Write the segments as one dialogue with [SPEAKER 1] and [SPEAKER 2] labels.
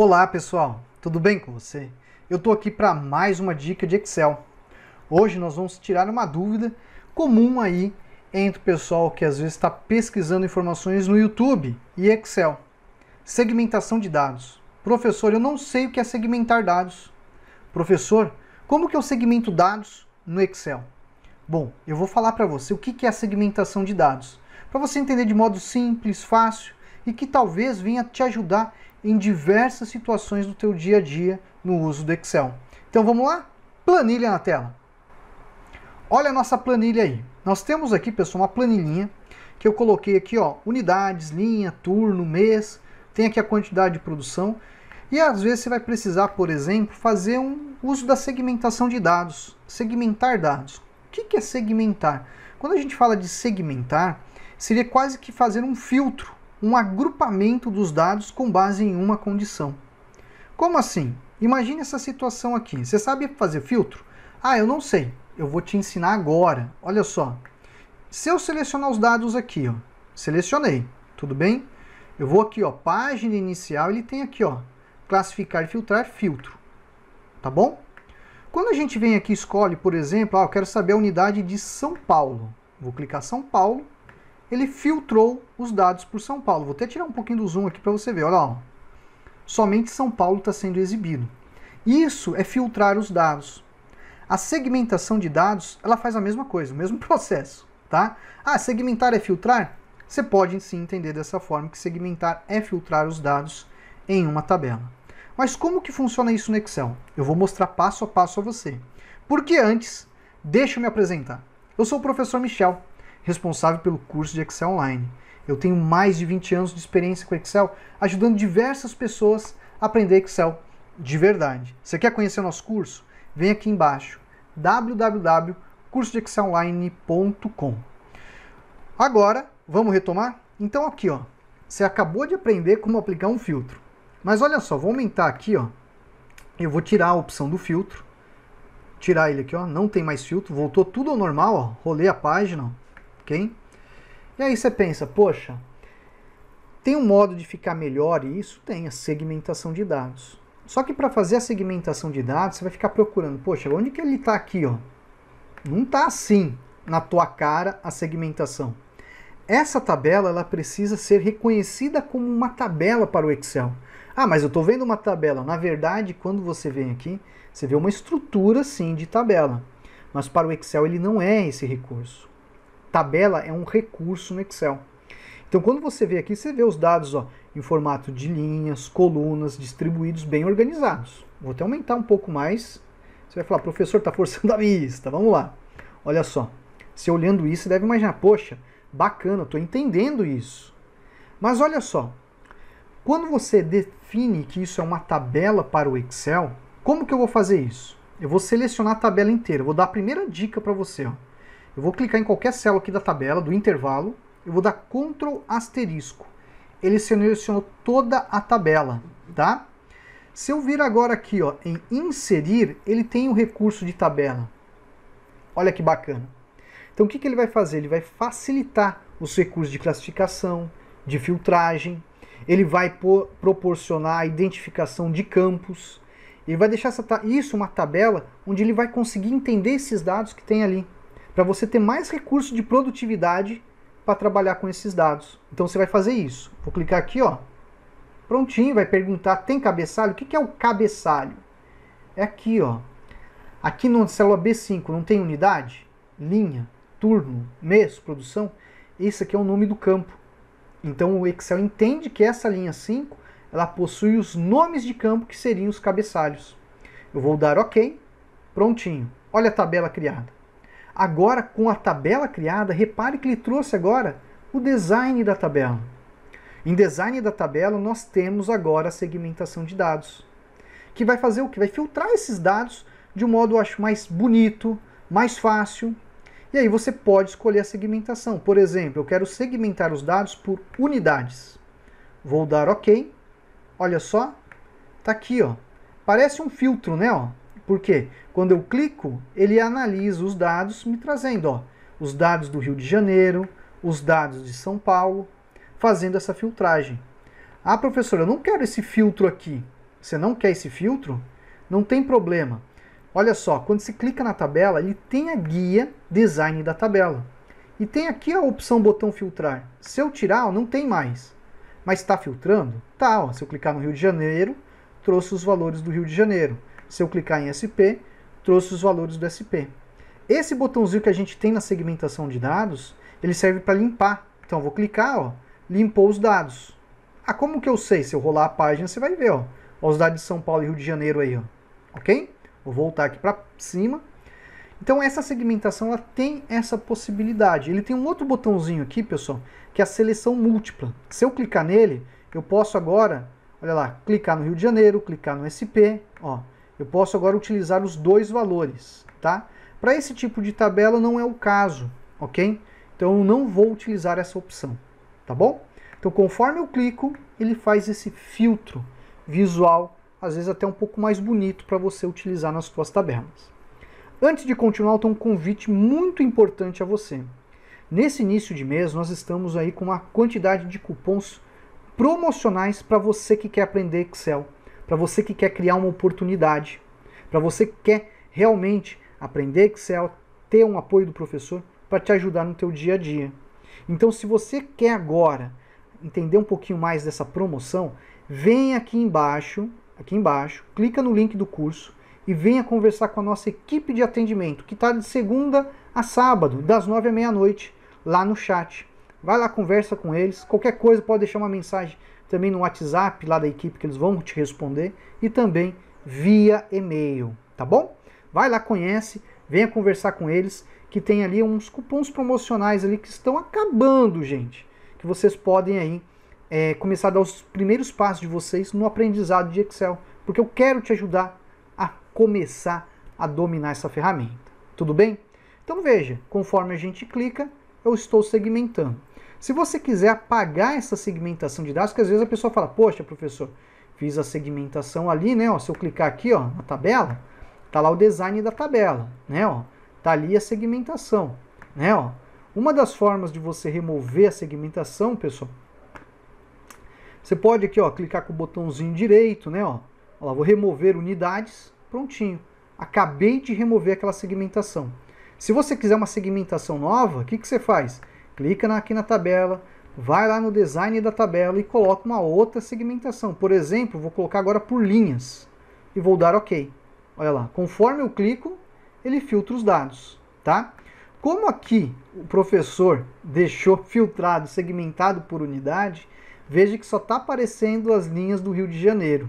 [SPEAKER 1] Olá pessoal, tudo bem com você? Eu estou aqui para mais uma dica de Excel. Hoje nós vamos tirar uma dúvida comum aí entre o pessoal que às vezes está pesquisando informações no YouTube e Excel. Segmentação de dados. Professor, eu não sei o que é segmentar dados. Professor, como que eu segmento dados no Excel? Bom, eu vou falar para você o que é segmentação de dados, para você entender de modo simples, fácil e que talvez venha te ajudar em diversas situações do teu dia a dia no uso do Excel. Então vamos lá? Planilha na tela. Olha a nossa planilha aí. Nós temos aqui, pessoal, uma planilhinha que eu coloquei aqui, ó, unidades, linha, turno, mês, tem aqui a quantidade de produção. E às vezes você vai precisar, por exemplo, fazer um uso da segmentação de dados, segmentar dados. O que é segmentar? Quando a gente fala de segmentar, seria quase que fazer um filtro um agrupamento dos dados com base em uma condição. Como assim? Imagine essa situação aqui. Você sabe fazer filtro? Ah, eu não sei. Eu vou te ensinar agora. Olha só. Se eu selecionar os dados aqui, ó, selecionei, tudo bem? Eu vou aqui, ó, página inicial, ele tem aqui, ó, classificar e filtrar filtro. Tá bom? Quando a gente vem aqui e escolhe, por exemplo, ah, eu quero saber a unidade de São Paulo. Vou clicar São Paulo ele filtrou os dados por São Paulo. Vou até tirar um pouquinho do zoom aqui para você ver. Olha lá. Somente São Paulo está sendo exibido. Isso é filtrar os dados. A segmentação de dados, ela faz a mesma coisa, o mesmo processo, tá? Ah, segmentar é filtrar? Você pode sim entender dessa forma que segmentar é filtrar os dados em uma tabela. Mas como que funciona isso no Excel? Eu vou mostrar passo a passo a você. Porque antes, deixa eu me apresentar. Eu sou o professor Michel, responsável pelo curso de Excel Online. Eu tenho mais de 20 anos de experiência com Excel, ajudando diversas pessoas a aprender Excel de verdade. Você quer conhecer o nosso curso? Vem aqui embaixo, www.cursodeexcelonline.com. Agora, vamos retomar? Então aqui, ó, você acabou de aprender como aplicar um filtro. Mas olha só, vou aumentar aqui, ó. Eu vou tirar a opção do filtro. Tirar ele aqui, ó. Não tem mais filtro. Voltou tudo ao normal, ó. Rolei a página, ó ok? E aí você pensa, poxa, tem um modo de ficar melhor e isso tem a segmentação de dados. Só que para fazer a segmentação de dados, você vai ficar procurando, poxa, onde que ele está aqui, ó? Não está assim na tua cara a segmentação. Essa tabela ela precisa ser reconhecida como uma tabela para o Excel. Ah, mas eu estou vendo uma tabela. Na verdade, quando você vem aqui, você vê uma estrutura sim de tabela. Mas para o Excel ele não é esse recurso tabela é um recurso no Excel. Então, quando você vê aqui, você vê os dados ó, em formato de linhas, colunas, distribuídos, bem organizados. Vou até aumentar um pouco mais. Você vai falar, professor, está forçando a vista. Vamos lá. Olha só. Se olhando isso, você deve imaginar, poxa, bacana, estou entendendo isso. Mas olha só. Quando você define que isso é uma tabela para o Excel, como que eu vou fazer isso? Eu vou selecionar a tabela inteira. Vou dar a primeira dica para você. Ó eu vou clicar em qualquer célula aqui da tabela, do intervalo, eu vou dar CTRL asterisco. Ele selecionou toda a tabela, tá? Se eu vir agora aqui ó, em inserir, ele tem o um recurso de tabela. Olha que bacana. Então o que, que ele vai fazer? Ele vai facilitar os recursos de classificação, de filtragem, ele vai proporcionar a identificação de campos, ele vai deixar essa isso uma tabela onde ele vai conseguir entender esses dados que tem ali para você ter mais recurso de produtividade para trabalhar com esses dados. Então você vai fazer isso. Vou clicar aqui, ó. Prontinho, vai perguntar, tem cabeçalho? O que, é o cabeçalho? É aqui, ó. Aqui no célula B5 não tem unidade? Linha, turno, mês, produção? Esse aqui é o nome do campo. Então o Excel entende que essa linha 5 ela possui os nomes de campo que seriam os cabeçalhos. Eu vou dar OK. Prontinho. Olha a tabela criada. Agora, com a tabela criada, repare que ele trouxe agora o design da tabela. Em design da tabela, nós temos agora a segmentação de dados, que vai fazer o que? Vai filtrar esses dados de um modo, eu acho, mais bonito, mais fácil. E aí você pode escolher a segmentação. Por exemplo, eu quero segmentar os dados por unidades. Vou dar OK. Olha só, tá aqui, ó. Parece um filtro, né, ó? Porque quando eu clico, ele analisa os dados, me trazendo ó, os dados do Rio de Janeiro, os dados de São Paulo, fazendo essa filtragem. Ah, professor, eu não quero esse filtro aqui. Você não quer esse filtro? Não tem problema. Olha só, quando se clica na tabela, ele tem a guia design da tabela. E tem aqui a opção botão filtrar. Se eu tirar, não tem mais. Mas está filtrando? Tá, ó, se eu clicar no Rio de Janeiro, trouxe os valores do Rio de Janeiro se eu clicar em SP, trouxe os valores do SP. Esse botãozinho que a gente tem na segmentação de dados, ele serve para limpar. Então, eu vou clicar, ó, limpou os dados. Ah, como que eu sei? Se eu rolar a página, você vai ver, ó, os dados de São Paulo e Rio de Janeiro aí, ó. ok? Vou voltar aqui para cima. Então, essa segmentação ela tem essa possibilidade. Ele tem um outro botãozinho aqui, pessoal, que é a seleção múltipla. Se eu clicar nele, eu posso agora, olha lá, clicar no Rio de Janeiro, clicar no SP, ó, eu posso agora utilizar os dois valores, tá? Para esse tipo de tabela não é o caso, ok? Então eu não vou utilizar essa opção, tá bom? Então conforme eu clico, ele faz esse filtro visual, às vezes até um pouco mais bonito para você utilizar nas suas tabelas. Antes de continuar, eu tenho um convite muito importante a você. Nesse início de mês, nós estamos aí com uma quantidade de cupons promocionais para você que quer aprender Excel para você que quer criar uma oportunidade, para você que quer realmente aprender Excel, ter um apoio do professor para te ajudar no teu dia a dia. Então, se você quer agora entender um pouquinho mais dessa promoção, vem aqui embaixo, aqui embaixo, clica no link do curso e venha conversar com a nossa equipe de atendimento, que está de segunda a sábado, das nove à meia-noite, lá no chat. Vai lá, conversa com eles. Qualquer coisa, pode deixar uma mensagem também no WhatsApp lá da equipe que eles vão te responder e também via e-mail, tá bom? Vai lá, conhece, venha conversar com eles, que tem ali uns cupons promocionais ali que estão acabando, gente, que vocês podem aí é, começar a dar os primeiros passos de vocês no aprendizado de Excel, porque eu quero te ajudar a começar a dominar essa ferramenta, tudo bem? Então veja, conforme a gente clica, eu estou segmentando. Se você quiser apagar essa segmentação de dados, que às vezes a pessoa fala, poxa, professor, fiz a segmentação ali, né? Ó, se eu clicar aqui, ó, na tabela, tá lá o design da tabela, né? Ó, tá ali a segmentação, né? Ó. Uma das formas de você remover a segmentação, pessoal, você pode aqui, ó, clicar com o botãozinho direito, né? Ó, ó lá, vou remover unidades, prontinho. Acabei de remover aquela segmentação. Se você quiser uma segmentação nova, o que, que você faz? clica aqui na tabela, vai lá no design da tabela e coloca uma outra segmentação. Por exemplo, vou colocar agora por linhas e vou dar OK. Olha lá, conforme eu clico, ele filtra os dados, tá? Como aqui o professor deixou filtrado, segmentado por unidade, veja que só está aparecendo as linhas do Rio de Janeiro.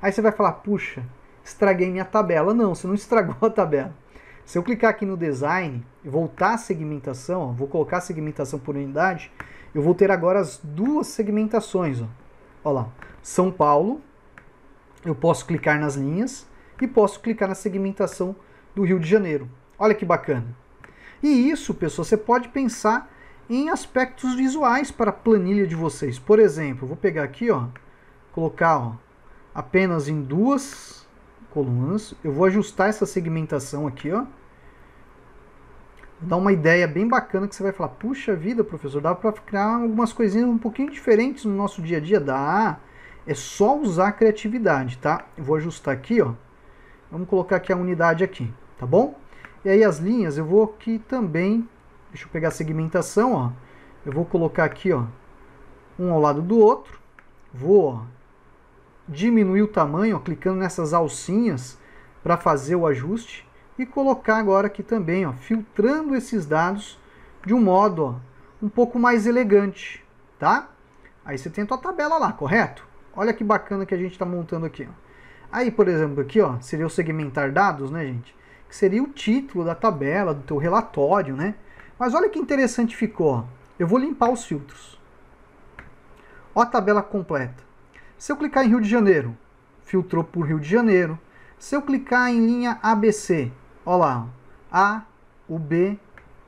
[SPEAKER 1] Aí você vai falar, puxa, estraguei minha tabela. Não, você não estragou a tabela. Se eu clicar aqui no design e voltar à segmentação, ó, vou colocar segmentação por unidade, eu vou ter agora as duas segmentações. Ó. Olha lá, São Paulo, eu posso clicar nas linhas e posso clicar na segmentação do Rio de Janeiro. Olha que bacana. E isso, pessoal, você pode pensar em aspectos visuais para a planilha de vocês. Por exemplo, vou pegar aqui, ó, colocar ó, apenas em duas colunas. Eu vou ajustar essa segmentação aqui, ó. Dá uma ideia bem bacana que você vai falar, puxa vida, professor, dá para criar algumas coisinhas um pouquinho diferentes no nosso dia a dia? Dá, é só usar a criatividade, tá? Eu vou ajustar aqui, ó. Vamos colocar aqui a unidade aqui, tá bom? E aí as linhas, eu vou aqui também, deixa eu pegar a segmentação, ó. Eu vou colocar aqui, ó, um ao lado do outro. Vou, ó, diminuir o tamanho, ó, clicando nessas alcinhas para fazer o ajuste e colocar agora aqui também, ó, filtrando esses dados de um modo ó, um pouco mais elegante, tá? Aí você tem a tua tabela lá, correto? Olha que bacana que a gente está montando aqui. Ó. Aí, por exemplo, aqui ó, seria o segmentar dados, né, gente? Que seria o título da tabela, do teu relatório, né? Mas olha que interessante ficou. Ó. Eu vou limpar os filtros. Ó a tabela completa. Se eu clicar em Rio de Janeiro, filtrou por Rio de Janeiro. Se eu clicar em linha ABC, olha lá, A, o B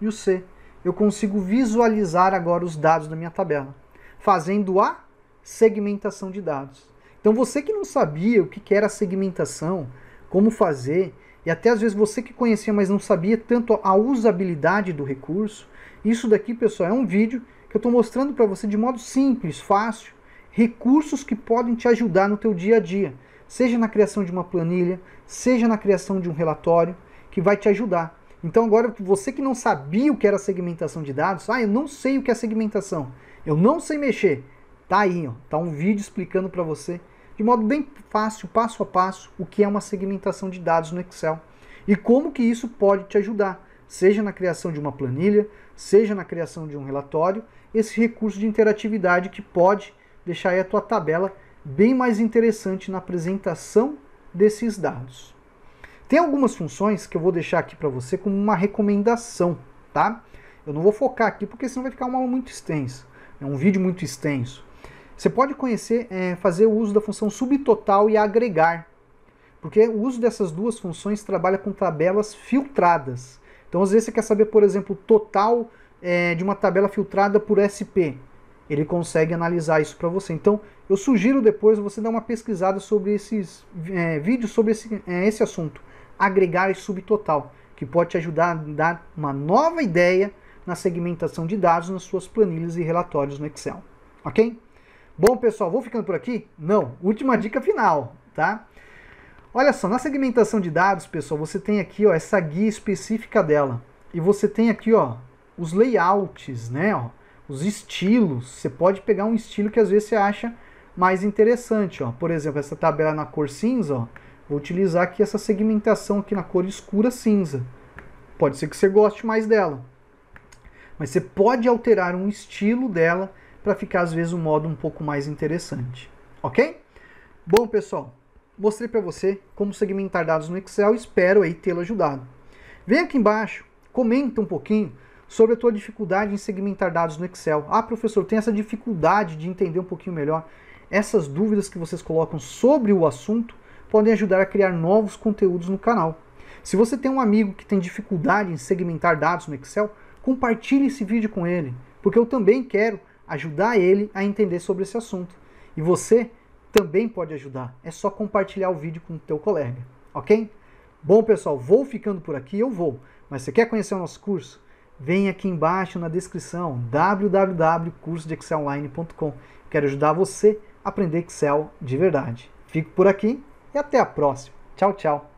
[SPEAKER 1] e o C. Eu consigo visualizar agora os dados da minha tabela, fazendo a segmentação de dados. Então você que não sabia o que era segmentação, como fazer, e até às vezes você que conhecia, mas não sabia tanto a usabilidade do recurso, isso daqui, pessoal, é um vídeo que eu estou mostrando para você de modo simples, fácil, recursos que podem te ajudar no teu dia a dia, seja na criação de uma planilha, seja na criação de um relatório, que vai te ajudar. Então agora você que não sabia o que era segmentação de dados, ah, eu não sei o que é segmentação, eu não sei mexer, tá aí, ó, tá um vídeo explicando para você de modo bem fácil, passo a passo, o que é uma segmentação de dados no Excel e como que isso pode te ajudar, seja na criação de uma planilha, seja na criação de um relatório, esse recurso de interatividade que pode deixar aí a tua tabela bem mais interessante na apresentação desses dados. Tem algumas funções que eu vou deixar aqui para você como uma recomendação, tá? Eu não vou focar aqui porque senão vai ficar uma aula muito extensa, é um vídeo muito extenso. Você pode conhecer, é, fazer o uso da função subtotal e agregar, porque o uso dessas duas funções trabalha com tabelas filtradas. Então, às vezes você quer saber, por exemplo, o total é, de uma tabela filtrada por SP ele consegue analisar isso para você. Então, eu sugiro depois você dar uma pesquisada sobre esses é, vídeos sobre esse, é, esse assunto, agregar e subtotal, que pode te ajudar a dar uma nova ideia na segmentação de dados nas suas planilhas e relatórios no Excel. Ok? Bom, pessoal, vou ficando por aqui? Não, última dica final, tá? Olha só, na segmentação de dados, pessoal, você tem aqui ó, essa guia específica dela. E você tem aqui ó, os layouts, né? Ó, os estilos. Você pode pegar um estilo que às vezes você acha mais interessante, ó. Por exemplo, essa tabela na cor cinza, ó. Vou utilizar aqui essa segmentação aqui na cor escura cinza. Pode ser que você goste mais dela. Mas você pode alterar um estilo dela para ficar às vezes um modo um pouco mais interessante, OK? Bom, pessoal, mostrei para você como segmentar dados no Excel, espero aí tê-lo ajudado. Vem aqui embaixo, comenta um pouquinho sobre a tua dificuldade em segmentar dados no Excel. Ah, professor, tem essa dificuldade de entender um pouquinho melhor. Essas dúvidas que vocês colocam sobre o assunto podem ajudar a criar novos conteúdos no canal. Se você tem um amigo que tem dificuldade em segmentar dados no Excel, compartilhe esse vídeo com ele, porque eu também quero ajudar ele a entender sobre esse assunto. E você também pode ajudar. É só compartilhar o vídeo com o teu colega, ok? Bom, pessoal, vou ficando por aqui, eu vou. Mas você quer conhecer o nosso curso? vem aqui embaixo na descrição www.cursodeexcelonline.com. Quero ajudar você a aprender Excel de verdade. Fico por aqui e até a próxima. Tchau, tchau.